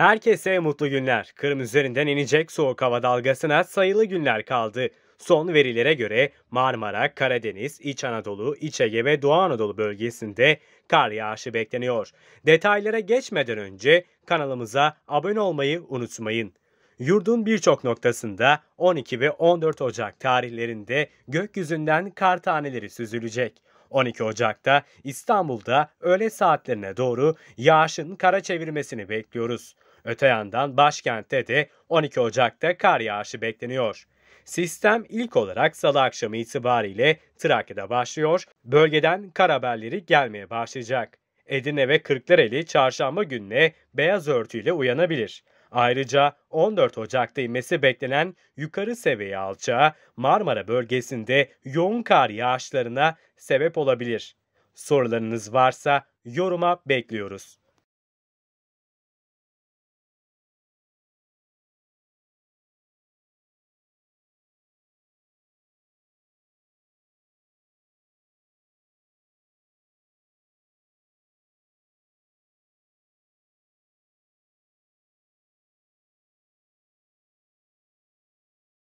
Herkese mutlu günler. Kırım üzerinden inecek soğuk hava dalgasına sayılı günler kaldı. Son verilere göre Marmara, Karadeniz, İç Anadolu, İç Ege ve Doğu Anadolu bölgesinde kar yağışı bekleniyor. Detaylara geçmeden önce kanalımıza abone olmayı unutmayın. Yurdun birçok noktasında 12 ve 14 Ocak tarihlerinde gökyüzünden kar taneleri süzülecek. 12 Ocak'ta İstanbul'da öğle saatlerine doğru yağışın kara çevirmesini bekliyoruz. Öte yandan başkentte de 12 Ocak'ta kar yağışı bekleniyor. Sistem ilk olarak salı akşamı itibariyle Trakya'da başlıyor, bölgeden kar haberleri gelmeye başlayacak. Edirne ve Kırklareli çarşamba gününe beyaz örtüyle uyanabilir. Ayrıca 14 Ocak'ta inmesi beklenen yukarı seviye alçağı Marmara bölgesinde yoğun kar yağışlarına sebep olabilir. Sorularınız varsa yoruma bekliyoruz.